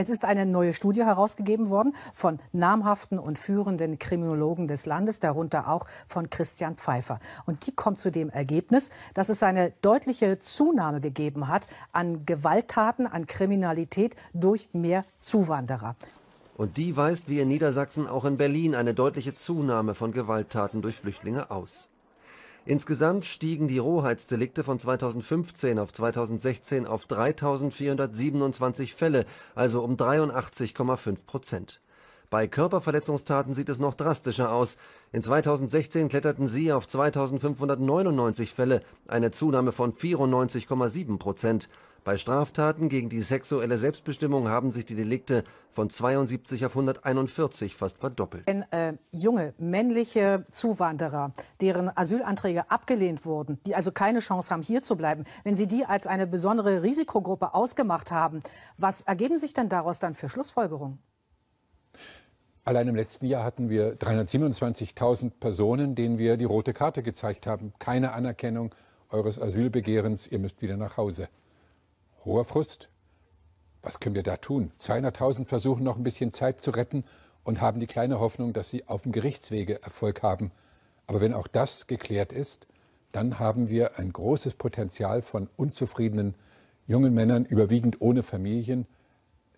Es ist eine neue Studie herausgegeben worden von namhaften und führenden Kriminologen des Landes, darunter auch von Christian Pfeiffer. Und die kommt zu dem Ergebnis, dass es eine deutliche Zunahme gegeben hat an Gewalttaten, an Kriminalität durch mehr Zuwanderer. Und die weist wie in Niedersachsen auch in Berlin eine deutliche Zunahme von Gewalttaten durch Flüchtlinge aus. Insgesamt stiegen die Rohheitsdelikte von 2015 auf 2016 auf 3.427 Fälle, also um 83,5 Prozent. Bei Körperverletzungstaten sieht es noch drastischer aus. In 2016 kletterten sie auf 2.599 Fälle, eine Zunahme von 94,7 Prozent bei Straftaten gegen die sexuelle Selbstbestimmung haben sich die Delikte von 72 auf 141 fast verdoppelt. Wenn äh, junge männliche Zuwanderer, deren Asylanträge abgelehnt wurden, die also keine Chance haben, hier zu bleiben, wenn Sie die als eine besondere Risikogruppe ausgemacht haben, was ergeben sich denn daraus dann für Schlussfolgerungen? Allein im letzten Jahr hatten wir 327.000 Personen, denen wir die rote Karte gezeigt haben. Keine Anerkennung eures Asylbegehrens, ihr müsst wieder nach Hause. Hoher Frust. Was können wir da tun? 200.000 versuchen noch ein bisschen Zeit zu retten und haben die kleine Hoffnung, dass sie auf dem Gerichtswege Erfolg haben. Aber wenn auch das geklärt ist, dann haben wir ein großes Potenzial von unzufriedenen jungen Männern, überwiegend ohne Familien,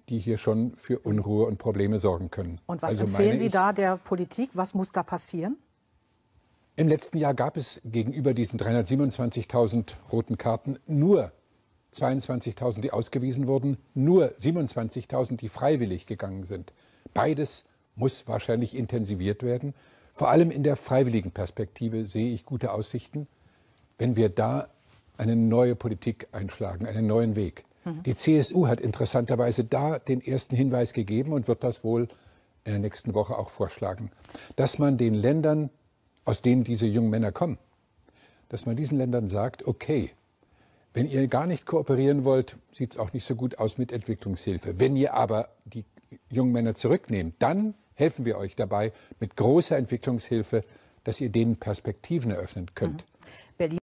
die hier schon für Unruhe und Probleme sorgen können. Und was also empfehlen Sie ich, da der Politik? Was muss da passieren? Im letzten Jahr gab es gegenüber diesen 327.000 roten Karten nur 22.000, die ausgewiesen wurden, nur 27.000, die freiwillig gegangen sind. Beides muss wahrscheinlich intensiviert werden. Vor allem in der freiwilligen Perspektive sehe ich gute Aussichten, wenn wir da eine neue Politik einschlagen, einen neuen Weg. Mhm. Die CSU hat interessanterweise da den ersten Hinweis gegeben und wird das wohl in der nächsten Woche auch vorschlagen, dass man den Ländern, aus denen diese jungen Männer kommen, dass man diesen Ländern sagt, okay, wenn ihr gar nicht kooperieren wollt, sieht es auch nicht so gut aus mit Entwicklungshilfe. Wenn ihr aber die jungen Männer zurücknehmt, dann helfen wir euch dabei mit großer Entwicklungshilfe, dass ihr denen Perspektiven eröffnen könnt. Mhm.